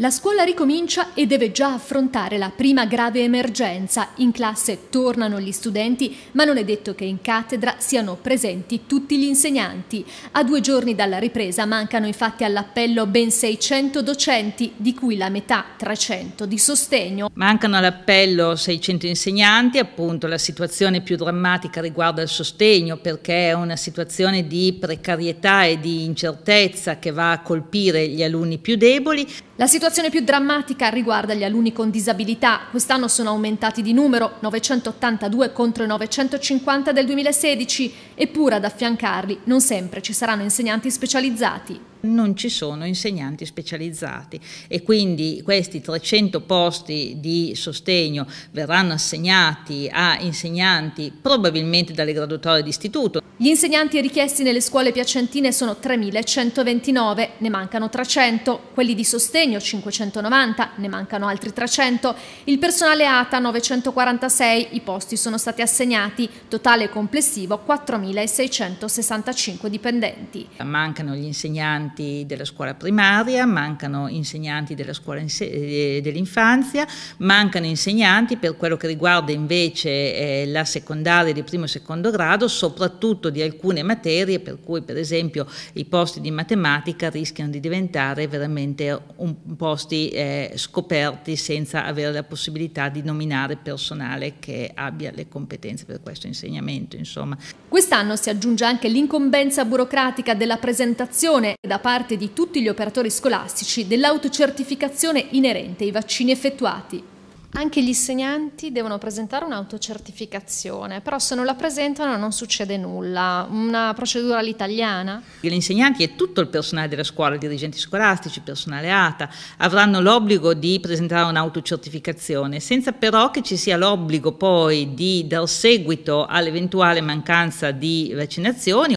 La scuola ricomincia e deve già affrontare la prima grave emergenza. In classe tornano gli studenti, ma non è detto che in cattedra siano presenti tutti gli insegnanti. A due giorni dalla ripresa mancano infatti all'appello ben 600 docenti, di cui la metà 300 di sostegno. Mancano all'appello 600 insegnanti, appunto la situazione più drammatica riguarda il sostegno perché è una situazione di precarietà e di incertezza che va a colpire gli alunni più deboli. La situazione situazione più drammatica riguarda gli alunni con disabilità. Quest'anno sono aumentati di numero, 982 contro i 950 del 2016, eppure ad affiancarli non sempre ci saranno insegnanti specializzati non ci sono insegnanti specializzati e quindi questi 300 posti di sostegno verranno assegnati a insegnanti probabilmente dalle graduatorie d'istituto. Gli insegnanti richiesti nelle scuole piacentine sono 3.129, ne mancano 300, quelli di sostegno 50. 590, ne mancano altri 300, il personale ATA 946, i posti sono stati assegnati, totale complessivo 4.665 dipendenti. Mancano gli insegnanti della scuola primaria, mancano insegnanti della scuola eh, dell'infanzia, mancano insegnanti per quello che riguarda invece eh, la secondaria di primo e secondo grado, soprattutto di alcune materie per cui per esempio i posti di matematica rischiano di diventare veramente un po' posti eh, scoperti senza avere la possibilità di nominare personale che abbia le competenze per questo insegnamento. Insomma. Quest'anno si aggiunge anche l'incombenza burocratica della presentazione da parte di tutti gli operatori scolastici dell'autocertificazione inerente ai vaccini effettuati. Anche gli insegnanti devono presentare un'autocertificazione, però se non la presentano non succede nulla. Una procedura all'italiana? Gli insegnanti e tutto il personale della scuola, dirigenti scolastici, personale ATA, avranno l'obbligo di presentare un'autocertificazione, senza però che ci sia l'obbligo poi di dar seguito all'eventuale mancanza di vaccinazioni